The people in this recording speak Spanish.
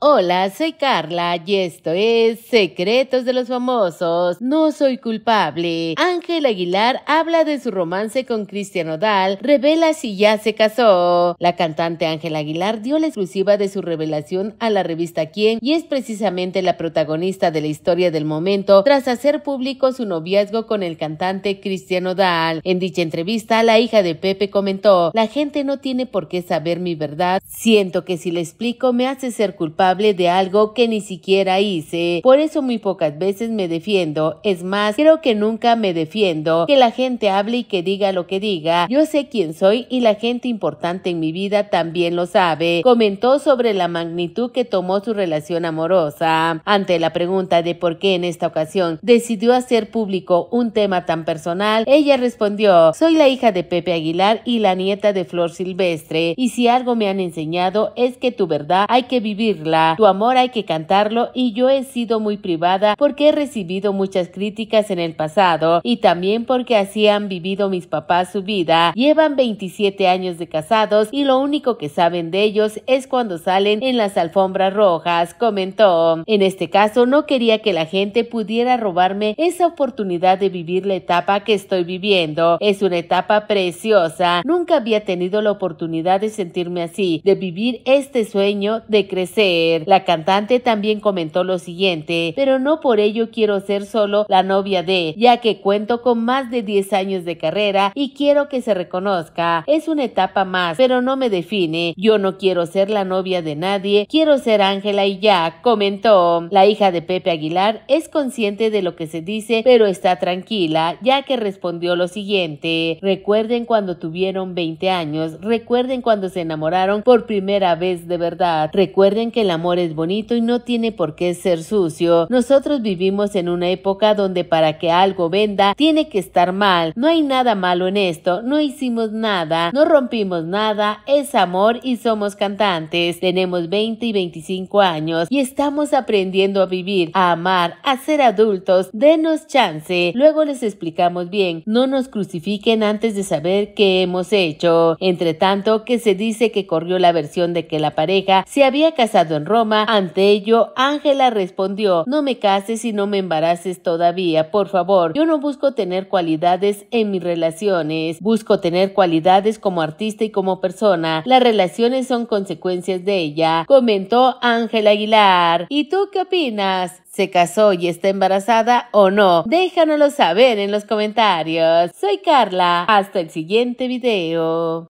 Hola, soy Carla y esto es Secretos de los Famosos. No soy culpable. Ángel Aguilar habla de su romance con Cristian Odal, revela si ya se casó. La cantante Ángel Aguilar dio la exclusiva de su revelación a la revista Quién y es precisamente la protagonista de la historia del momento tras hacer público su noviazgo con el cantante Cristian Odal. En dicha entrevista, la hija de Pepe comentó, la gente no tiene por qué saber mi verdad. Siento que si le explico me hace ser culpable Hable de algo que ni siquiera hice. Por eso muy pocas veces me defiendo. Es más, creo que nunca me defiendo. Que la gente hable y que diga lo que diga. Yo sé quién soy y la gente importante en mi vida también lo sabe. Comentó sobre la magnitud que tomó su relación amorosa. Ante la pregunta de por qué en esta ocasión decidió hacer público un tema tan personal, ella respondió, soy la hija de Pepe Aguilar y la nieta de Flor Silvestre, y si algo me han enseñado es que tu verdad hay que vivirla tu amor hay que cantarlo y yo he sido muy privada porque he recibido muchas críticas en el pasado y también porque así han vivido mis papás su vida. Llevan 27 años de casados y lo único que saben de ellos es cuando salen en las alfombras rojas, comentó. En este caso no quería que la gente pudiera robarme esa oportunidad de vivir la etapa que estoy viviendo. Es una etapa preciosa. Nunca había tenido la oportunidad de sentirme así, de vivir este sueño de crecer. La cantante también comentó lo siguiente, pero no por ello quiero ser solo la novia de, ya que cuento con más de 10 años de carrera y quiero que se reconozca. Es una etapa más, pero no me define. Yo no quiero ser la novia de nadie, quiero ser Ángela y ya, comentó. La hija de Pepe Aguilar es consciente de lo que se dice, pero está tranquila, ya que respondió lo siguiente. Recuerden cuando tuvieron 20 años, recuerden cuando se enamoraron por primera vez de verdad, recuerden que la amor es bonito y no tiene por qué ser sucio. Nosotros vivimos en una época donde para que algo venda tiene que estar mal. No hay nada malo en esto, no hicimos nada, no rompimos nada, es amor y somos cantantes. Tenemos 20 y 25 años y estamos aprendiendo a vivir, a amar, a ser adultos. Denos chance. Luego les explicamos bien, no nos crucifiquen antes de saber qué hemos hecho. Entre tanto, que se dice que corrió la versión de que la pareja se había casado en Roma. Ante ello, Ángela respondió, no me cases y no me embaraces todavía, por favor. Yo no busco tener cualidades en mis relaciones, busco tener cualidades como artista y como persona. Las relaciones son consecuencias de ella, comentó Ángela Aguilar. ¿Y tú qué opinas? ¿Se casó y está embarazada o no? Déjanoslo saber en los comentarios. Soy Carla. Hasta el siguiente video.